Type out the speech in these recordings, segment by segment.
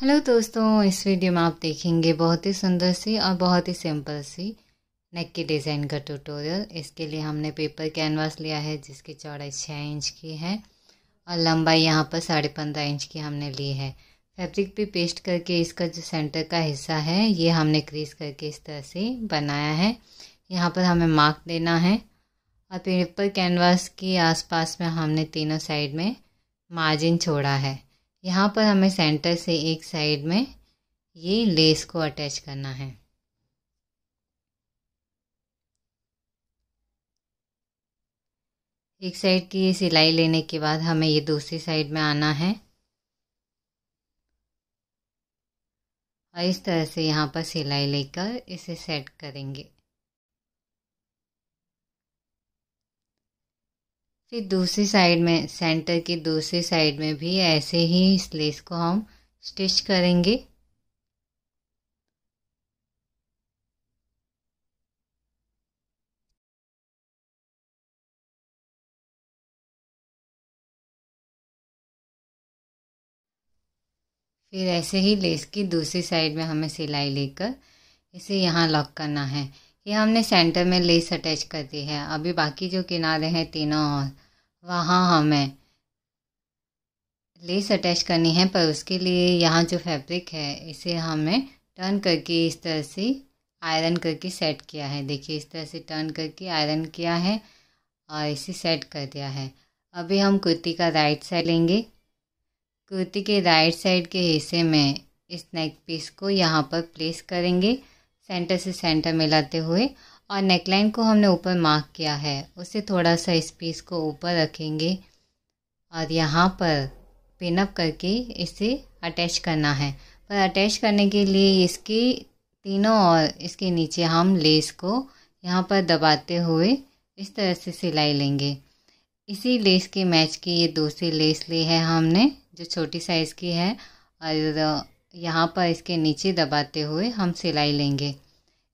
hello दोस्तों इस video में आप देखेंगे बहुत ही सुंदर सी और बहुत ही सिंपल सी नेक की डिज़ाइन का ट्यूटोरियल इसके लिए हमने पेपर कैनवास लिया है जिसकी चौड़ाई छः इंच की है और लंबाई यहाँ पर साढ़े पंद्रह इंच की हमने ली है फैब्रिक भी पेस्ट करके इसका जो सेंटर का हिस्सा है ये हमने क्रीज करके इस तरह से बनाया है यहाँ पर हमें मार्क देना है और पेपर कैनवास के आसपास में हमने तीनों साइड में मार्जिन छोड़ा है यहाँ पर हमें सेंटर से एक साइड में ये लेस को अटैच करना है एक साइड की ये सिलाई लेने के बाद हमें ये दूसरी साइड में आना है और इस तरह से यहाँ पर सिलाई लेकर इसे सेट करेंगे फिर दूसरी साइड में सेंटर की दूसरी साइड में भी ऐसे ही इस लेस को हम स्टिच करेंगे फिर ऐसे ही लेस की दूसरी साइड में हमें सिलाई लेकर इसे यहाँ लॉक करना है ये हमने सेंटर में लेस अटैच कर दी है अभी बाकी जो किनारे हैं तीनों और वहाँ हमें लेस अटैच करनी है पर उसके लिए यहाँ जो फैब्रिक है इसे हमें टर्न करके इस तरह से आयरन करके सेट किया है देखिए इस तरह से टर्न करके आयरन किया है और इसे सेट कर दिया है अभी हम कुर्ती का राइट साइड लेंगे कुर्ती के राइट साइड के हिस्से में इस नेक पीस को यहाँ पर प्लेस करेंगे सेंटर से सेंटर मिलाते हुए और नेकलाइन को हमने ऊपर मार्क किया है उसे थोड़ा सा स्पेस को ऊपर रखेंगे और यहाँ पर पिनअप करके इसे अटैच करना है पर अटैच करने के लिए इसके तीनों और इसके नीचे हम लेस को यहाँ पर दबाते हुए इस तरह से सिलाई लेंगे इसी लेस के मैच की ये दूसरी लेस ली है हमने जो छोटी साइज़ की है और यहाँ पर इसके नीचे दबाते हुए हम सिलाई लेंगे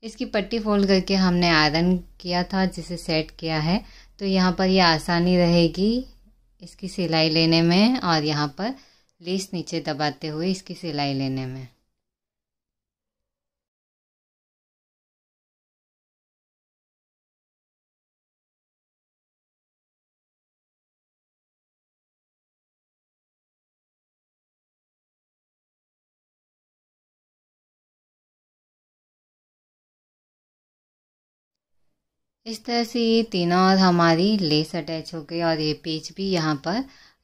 इसकी पट्टी फोल्ड करके हमने आयरन किया था जिसे सेट किया है तो यहाँ पर यह आसानी रहेगी इसकी सिलाई लेने में और यहाँ पर लेस नीचे दबाते हुए इसकी सिलाई लेने में इस तरह से ये तीनों और हमारी लेस अटैच हो गई और ये पेज भी यहाँ पर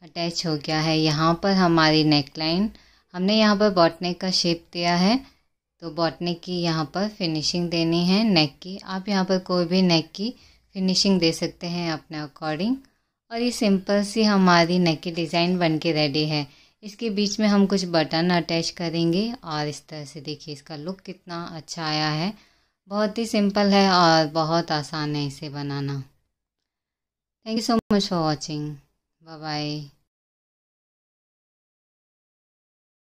अटैच हो गया है यहाँ पर हमारी नेकलाइन हमने यहाँ पर बॉटनेक का शेप दिया है तो बॉटनेक की यहाँ पर फिनिशिंग देनी है नेक की आप यहाँ पर कोई भी नेक की फिनिशिंग दे सकते हैं अपने अकॉर्डिंग और ये सिंपल सी हमारी नेक की डिज़ाइन बन के रेडी है इसके बीच में हम कुछ बटन अटैच करेंगे और इस तरह से देखिए इसका लुक कितना अच्छा आया है बहुत ही सिंपल है और बहुत आसान है इसे बनाना thank you so much for watching bye bye